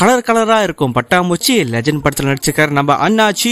colour கலரா இருக்கும் பட்டாம்பூச்சி லெஜன் படத்துல நடிச்சிருக்காரு நம்ம அண்ணாச்சி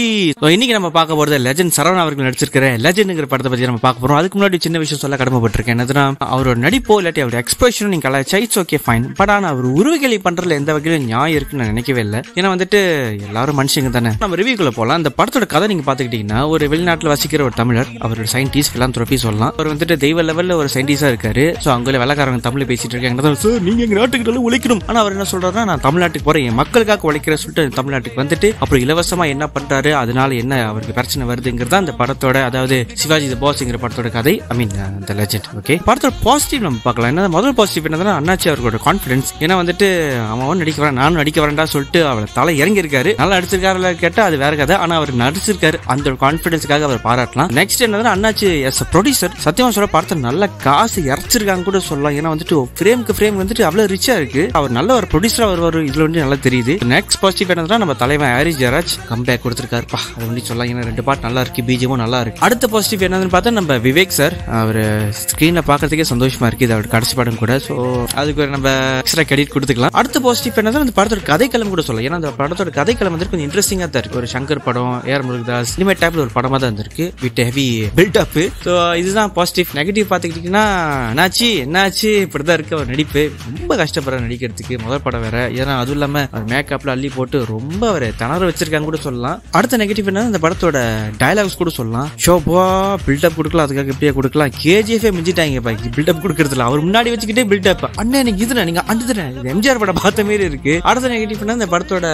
இன்னைக்கு நம்ம பார்க்க போறது லெஜன் சரவணா அவர்கள் நடிச்சிருக்கிற லெஜெண்டுங்கிற படத்தை பத்தி நம்ம பார்க்க போறோம் அதுக்கு முன்னாடி சின்ன விஷயம் சொல்ல கடமைப்பட்டிருக்கேன் என்னதுன்னா அவரோட நடிப்போ இல்லாட்டி அவரோட எக்ஸ்பிரஷனும் நீங்க கலாச்சா இட்ஸ் ஓகே ஃபைன் பட் ஆனா அவர் உருவகிளி பண்றதுல எந்த வகையிலும் நியாயம் இருக்குன்னு நான் நினைக்கவே இல்லை ஏன்னா வந்துட்டு எல்லாரும் மனுஷங்க தானே நம்ம ரிவியூக்குள்ள போகலாம் அந்த படத்தோட கதை நீங்க பாத்துக்கிட்டீங்கன்னா ஒரு வெளிநாட்டுல வசிக்கிற ஒரு தமிழர் அவரோட சயின்டிஸ்ட் துறப்பி சொல்லலாம் அவர் வந்துட்டு தெய்வ லெவல்ல ஒரு சயின்டிஸ்டா இருக்காரு ஸோ அங்க வெள்ளக்காரங்க தமிழ் பேசிட்டு இருக்காங்க நீங்க எங்க நாட்டுக்கு உழைக்கணும் ஆனால் அவர் என்ன சொல்றாருன்னா நான் தமிழ்நாட்டுக்கு போற அப்புறம் மக்களுக்காக உழைக்கிற சொல்லிட்டு தமிழ்நாட்டுக்கு வந்துட்டு அப்புறம் இலவசமா என்ன பண்றாரு அதனால என்ன அவருக்கு பிரச்சனை வருதுங்கிறது அந்த படத்தோட அதாவது சிவாஜி த பாஸ்ங்கிற படத்தோட கதை ஐ மீன் அந்த லெஜெண்ட் ஓகே படத்தோட பாசிட்டிவ் நம்ம பார்க்கலாம் என்ன முதல் பாசிட்டிவ் என்னதுன்னா அண்ணாச்சி அவர்களோட கான்ஃபிடன்ஸ் ஏன்னா வந்துட்டு அவன் நடிக்க வரேன் நானும் நடிக்க வரேன்டா சொல்லிட்டு அவளை தலை இறங்கி இருக்காரு நல்லா நடிச்சிருக்காரு கேட்டா அது வேற கதை ஆனா அவர் நடிச்சிருக்காரு அந்த கான்பிடன்ஸ்க்காக அவர் பாராட்டலாம் நெக்ஸ்ட் என்னதுன்னா அண்ணாச்சி எஸ் ப்ரொடியூசர் சத்தியமா சொல்ல படத்தை நல்ல காசு இறச்சிருக்காங்க கூட சொல்லலாம் ஏன்னா வந்துட்டு ஃப்ரேமுக்கு ஃப்ரேம் வந்துட்டு அவ்வளவு ரிச்சா இருக்கு அவர் நல்ல ஒரு ப்ரொடியூசரா வருவார் இதுல வந்து நல்லா தெரியுது நெக்ஸ்ட் பாசிட்டிவ் என்ன நம்ம தலைவன் ஹாரிஸ் ஜெராஜ் கம்பேக் கொடுத்துருக்காருப்பா அதை வந்து சொல்லலாம் ரெண்டு பாட்டு நல்லா இருக்கு பீஜமும் நல்லா இருக்கு அடுத்த பாசிட்டிவ் என்னதுன்னு பார்த்தா நம்ம விவேக் சார் அவர் ஸ்கிரீன்ல பார்க்கறதுக்கே சந்தோஷமா இருக்குது அவர் கடைசி படம் கூட ஸோ அதுக்கு நம்ம எக்ஸ்ட்ரா கிரெடிட் கொடுத்துக்கலாம் அடுத்த பாசிட்டிவ் என்னதுனா அந்த படத்தோட கதைக்களம் கூட சொல்லலாம் ஏன்னா அந்த படத்தோட கதைக்களம் வந்து கொஞ்சம் இன்ட்ரெஸ்டிங்கா தான் இருக்கு ஒரு சங்கர் படம் ஏஆர் முருகதாஸ் இனிமே டைப்ல ஒரு படமாக தான் இருந்திருக்கு with heavy build up so இதுதான் பாசிட்டிவ் நெகட்டிவ் பார்த்துக்கிட்டிங்கன்னா என்னாச்சு என்னாச்சு இப்படி தான் இருக்கு அவர் நடிப்பு ரொம்ப கஷ்டப்படுற நடிக்கிறதுக்கு முதல் படம் வேற ஏன்னா அதுவும் இல்லாமல் அவர் மேக்கப்ல அள்ளி போட்டு ரொம்ப அவர் தணர வச்சிருக்காங்க கூட சொல்லலாம் அடுத்த நெகட்டிவ் என்ன இந்த படத்தோட டைலாக்ஸ் கூட சொல்லலாம் ஷோபா பில்டப் கொடுக்கலாம் அதுக்காக எப்படியா கொடுக்கலாம் கேஜிஎஃபே மிஞ்சிட்டாங்க பாக்கி பில்டப் கொடுக்கறதுல அவர் முன்னாடி வச்சுக்கிட்டே பில்டப் அண்ணன் எனக்கு இதுனா நீங்க அடுத்த எம்ஜிஆர் படம் பார்த்த மாரி இருக்கு அடுத்த நெகட்டிவ் என்ன இந்த படத்தோட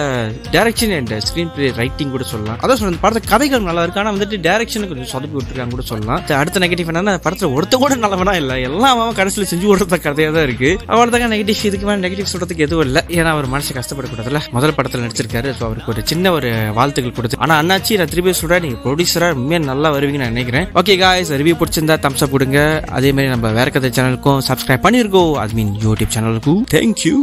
direction and screenplay writing கூட சொல்லலாம் அதான் சொல்ற படத்த கதைகள் நல்லா இருக்கு ஆனா வந்துட்டு டைரக்ஷன் கொஞ்சம் சொதப்பி விட்டுருக்காங்க கூட சொல்லலாம் அடுத்த நெகட்டிவ் என்ன படத்துல ஒருத்த கூட நல்லவனா இல்ல எல்லாம் கடைசியில் செஞ்சு விடுறத கதையா தான் இருக்கு அவ்வளவுதான் நெகட்டிவ் இதுக்கு மேலே நெகட்டிவ் சொல்றதுக்கு எதுவும் இல்லை ஏன்னா அவர் மனசு கஷ்டம் ஆசைப்படக்கூடாதுல முதல் படத்தில் நடிச்சிருக்காரு ஸோ அவருக்கு ஒரு சின்ன ஒரு வாழ்த்துக்கள் கொடுத்து ஆனால் அண்ணாச்சி நான் திருப்பி சொல்கிறேன் நீங்கள் ப்ரொடியூசராக உண்மையாக நல்லா வருவீங்க நான் நினைக்கிறேன் ஓகே காய்ஸ் ரிவ்யூ பிடிச்சிருந்தா தம்ஸ் அப் கொடுங்க அதே மாதிரி நம்ம வேற கதை சேனலுக்கும் சப்ஸ்கிரைப் பண்ணிருக்கோம் ஐ மீன் யூடியூப் சேனலுக்கும் தேங்க்யூ